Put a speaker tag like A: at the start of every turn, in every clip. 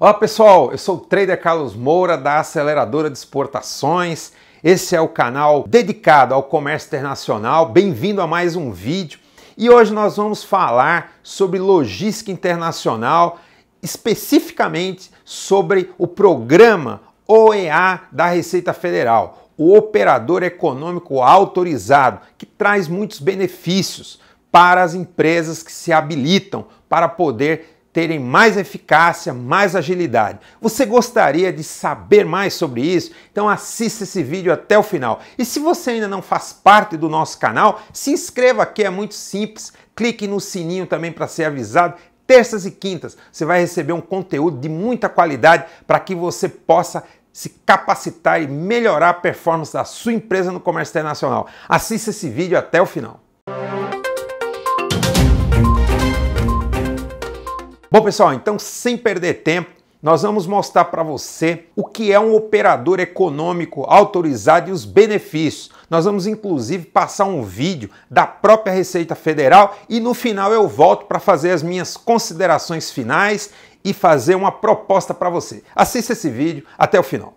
A: Olá pessoal, eu sou o trader Carlos Moura da Aceleradora de Exportações. Esse é o canal dedicado ao comércio internacional. Bem-vindo a mais um vídeo. E hoje nós vamos falar sobre logística internacional, especificamente sobre o programa OEA da Receita Federal, o operador econômico autorizado, que traz muitos benefícios para as empresas que se habilitam para poder terem mais eficácia, mais agilidade. Você gostaria de saber mais sobre isso? Então assista esse vídeo até o final. E se você ainda não faz parte do nosso canal, se inscreva aqui, é muito simples. Clique no sininho também para ser avisado. Terças e quintas você vai receber um conteúdo de muita qualidade para que você possa se capacitar e melhorar a performance da sua empresa no comércio internacional. Assista esse vídeo até o final. Bom, pessoal, então sem perder tempo, nós vamos mostrar para você o que é um operador econômico autorizado e os benefícios. Nós vamos inclusive passar um vídeo da própria Receita Federal e no final eu volto para fazer as minhas considerações finais e fazer uma proposta para você. Assista esse vídeo até o final.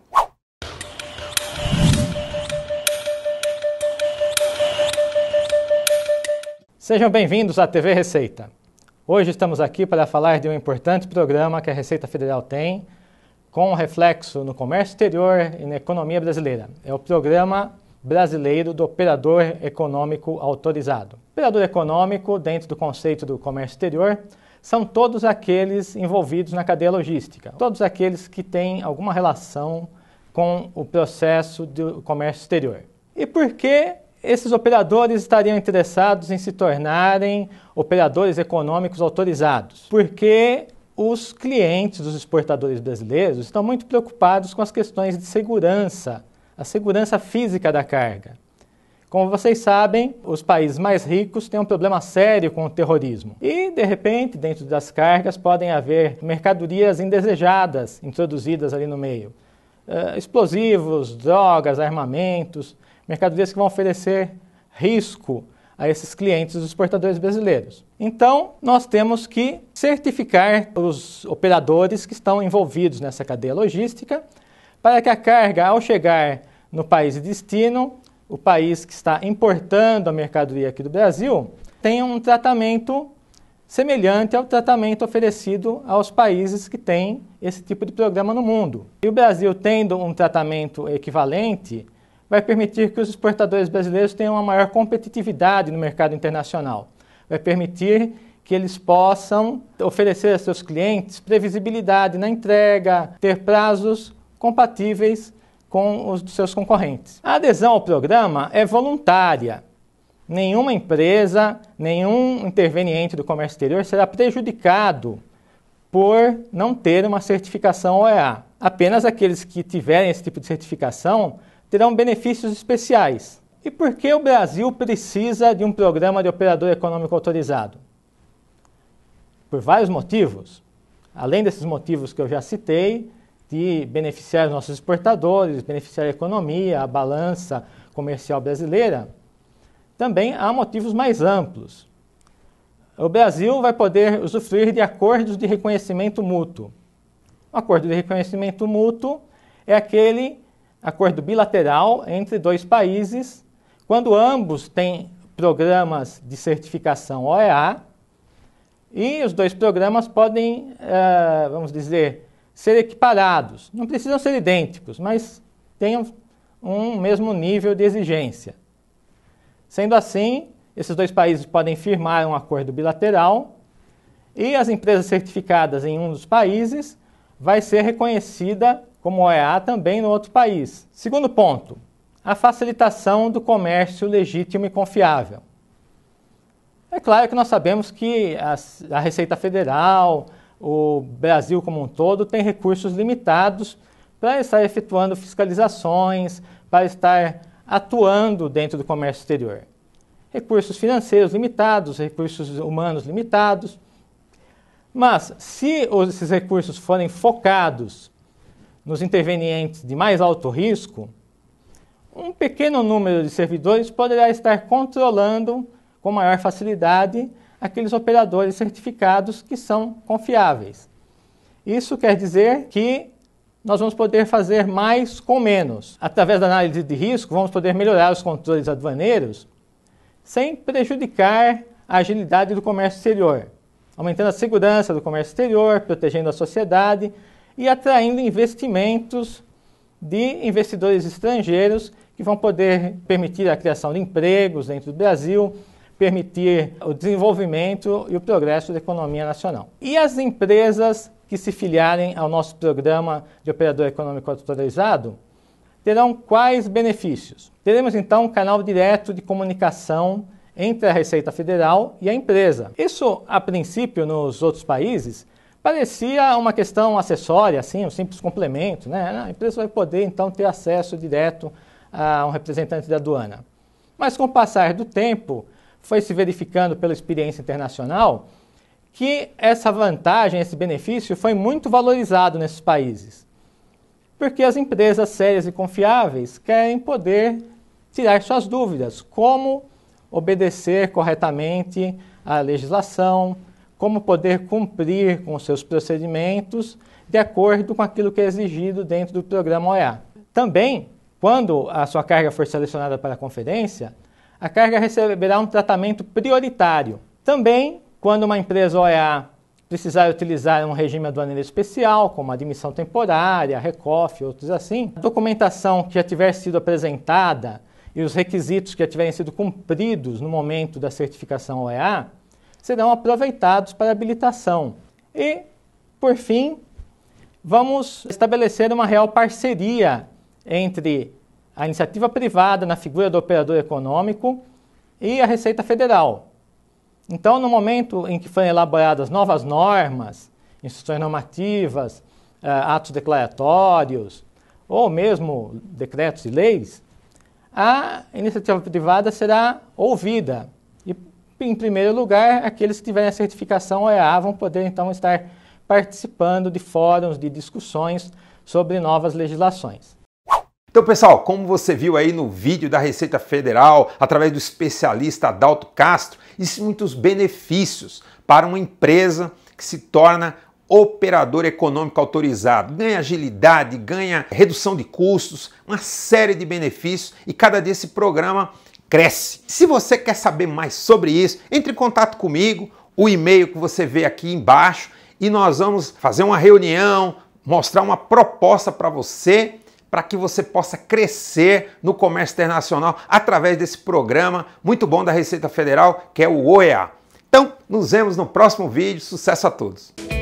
B: Sejam bem-vindos à TV Receita. Hoje estamos aqui para falar de um importante programa que a Receita Federal tem, com reflexo no comércio exterior e na economia brasileira. É o Programa Brasileiro do Operador Econômico Autorizado. Operador econômico, dentro do conceito do comércio exterior, são todos aqueles envolvidos na cadeia logística, todos aqueles que têm alguma relação com o processo do comércio exterior. E por que esses operadores estariam interessados em se tornarem operadores econômicos autorizados, porque os clientes dos exportadores brasileiros estão muito preocupados com as questões de segurança, a segurança física da carga. Como vocês sabem, os países mais ricos têm um problema sério com o terrorismo. E, de repente, dentro das cargas podem haver mercadorias indesejadas introduzidas ali no meio. Uh, explosivos, drogas, armamentos mercadorias que vão oferecer risco a esses clientes dos exportadores brasileiros. Então, nós temos que certificar os operadores que estão envolvidos nessa cadeia logística para que a carga, ao chegar no país de destino, o país que está importando a mercadoria aqui do Brasil, tenha um tratamento semelhante ao tratamento oferecido aos países que têm esse tipo de programa no mundo. E o Brasil tendo um tratamento equivalente, vai permitir que os exportadores brasileiros tenham uma maior competitividade no mercado internacional. Vai permitir que eles possam oferecer a seus clientes previsibilidade na entrega, ter prazos compatíveis com os dos seus concorrentes. A adesão ao programa é voluntária. Nenhuma empresa, nenhum interveniente do comércio exterior será prejudicado por não ter uma certificação OEA. Apenas aqueles que tiverem esse tipo de certificação terão benefícios especiais. E por que o Brasil precisa de um programa de operador econômico autorizado? Por vários motivos. Além desses motivos que eu já citei, de beneficiar os nossos exportadores, beneficiar a economia, a balança comercial brasileira, também há motivos mais amplos. O Brasil vai poder usufruir de acordos de reconhecimento mútuo. O acordo de reconhecimento mútuo é aquele acordo bilateral entre dois países, quando ambos têm programas de certificação OEA, e os dois programas podem, uh, vamos dizer, ser equiparados. Não precisam ser idênticos, mas tenham um mesmo nível de exigência. Sendo assim, esses dois países podem firmar um acordo bilateral e as empresas certificadas em um dos países vai ser reconhecida como OEA também no outro país. Segundo ponto, a facilitação do comércio legítimo e confiável. É claro que nós sabemos que a, a Receita Federal, o Brasil como um todo, tem recursos limitados para estar efetuando fiscalizações, para estar atuando dentro do comércio exterior. Recursos financeiros limitados, recursos humanos limitados. Mas, se esses recursos forem focados nos intervenientes de mais alto risco, um pequeno número de servidores poderá estar controlando com maior facilidade aqueles operadores certificados que são confiáveis. Isso quer dizer que nós vamos poder fazer mais com menos. Através da análise de risco, vamos poder melhorar os controles aduaneiros sem prejudicar a agilidade do comércio exterior, aumentando a segurança do comércio exterior, protegendo a sociedade e atraindo investimentos de investidores estrangeiros que vão poder permitir a criação de empregos dentro do Brasil, permitir o desenvolvimento e o progresso da economia nacional. E as empresas que se filiarem ao nosso programa de operador econômico autorizado terão quais benefícios? Teremos então um canal direto de comunicação entre a Receita Federal e a empresa. Isso, a princípio, nos outros países, Parecia uma questão acessória, assim, um simples complemento, né? Ah, a empresa vai poder então ter acesso direto a um representante da aduana. Mas com o passar do tempo, foi se verificando pela experiência internacional que essa vantagem, esse benefício foi muito valorizado nesses países. Porque as empresas sérias e confiáveis querem poder tirar suas dúvidas, como obedecer corretamente à legislação, como poder cumprir com seus procedimentos de acordo com aquilo que é exigido dentro do programa OEA. Também, quando a sua carga for selecionada para a conferência, a carga receberá um tratamento prioritário. Também, quando uma empresa OEA precisar utilizar um regime aduaneiro especial, como admissão temporária, recoff, outros assim, a documentação que já tiver sido apresentada e os requisitos que já tiverem sido cumpridos no momento da certificação OEA, serão aproveitados para habilitação. E, por fim, vamos estabelecer uma real parceria entre a iniciativa privada na figura do operador econômico e a Receita Federal. Então, no momento em que forem elaboradas novas normas, instruções normativas, eh, atos declaratórios ou mesmo decretos e leis, a iniciativa privada será ouvida em primeiro lugar, aqueles que tiverem a certificação OEA vão poder então estar participando de fóruns, de discussões sobre novas legislações.
A: Então, pessoal, como você viu aí no vídeo da Receita Federal, através do especialista Adalto Castro, existem muitos benefícios para uma empresa que se torna operador econômico autorizado. Ganha agilidade, ganha redução de custos, uma série de benefícios e cada dia esse programa cresce. Se você quer saber mais sobre isso, entre em contato comigo, o e-mail que você vê aqui embaixo e nós vamos fazer uma reunião, mostrar uma proposta para você para que você possa crescer no comércio internacional através desse programa muito bom da Receita Federal, que é o OEA. Então, nos vemos no próximo vídeo. Sucesso a todos!